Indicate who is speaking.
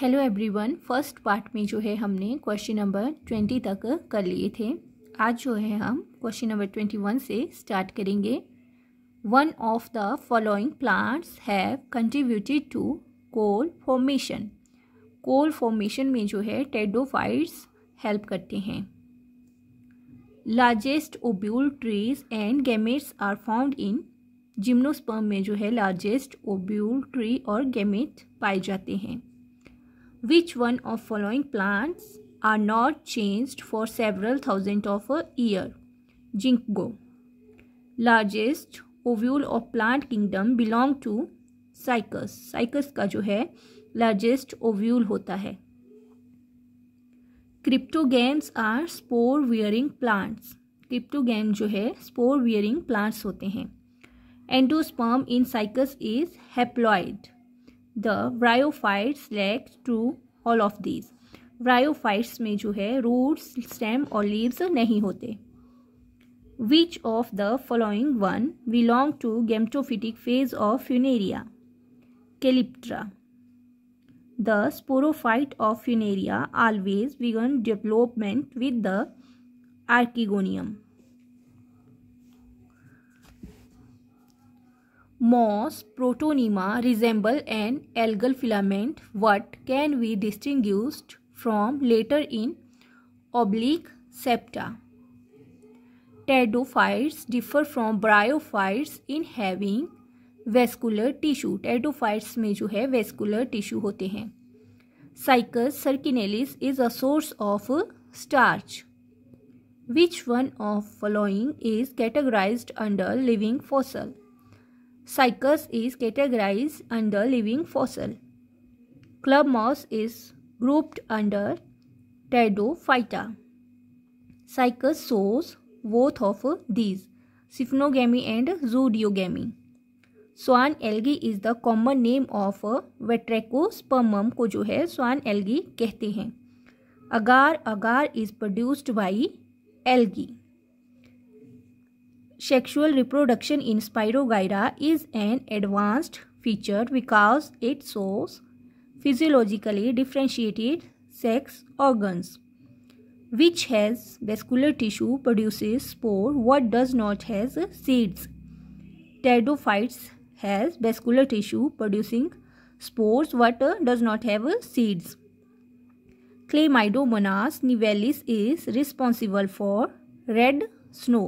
Speaker 1: Hello everyone first part में जो है हमने क्वेश्चन नंबर ट्वेंटी तक कर लिए थे आज जो है हम क्वेश्चन नंबर ट्वेंटी वन से स्टार्ट करेंगे one of the following plants have contributed to coal formation coal formation में जो है टेडोफाइट्स हेल्प करते हैं largest ovule trees and gametes are found in gymnosperm में जो है लार्जेस्ट ओब्यूल ट्री और गेमेट पाए जाते हैं which one of following plants are not change for several thousand of a year ginkgo largest ovule of plant kingdom belong to Cycas Cycas का जो है लार्जेस्ट ओव्यूल होता है cryptogams are spore bearing plants cryptogam जो है spore bearing plants होते हैं endosperm in Cycas is haploid the bryophytes lack to all of these bryophytes में जो है रूट्स स्टेम और लीव्स नहीं होते which of the following one belong to gametophytic phase of Funaria calyptra the sporophyte of Funaria always विगन development with the archegonium moss protonema resemble an algal filament what can we distinguished from latter in oblique septa pteridophytes differ from bryophytes in having vascular tissue pteridophytes में जो है vascular tissue होते हैं Cycas circinalis is a source of starch which one of following is categorize under living fossil Cycas is categorized under living fossil. Club moss is grouped under Pteridophyta. Cycas shows both of these, Siphnogamy and Zoodiogamy. Swan algae is the common name of वेट्रेकोस्पर्मम को जो है swan algae कहते हैं Agar agar is produced by algae. Sexual reproduction in Spirogyra is an advanced feature because it shows physiologically differentiated sex organs which has vascular tissue produces spore what does not has seeds pteridophytes has vascular tissue producing spores what does not have seeds chlamydomonas nivalis is responsible for red snow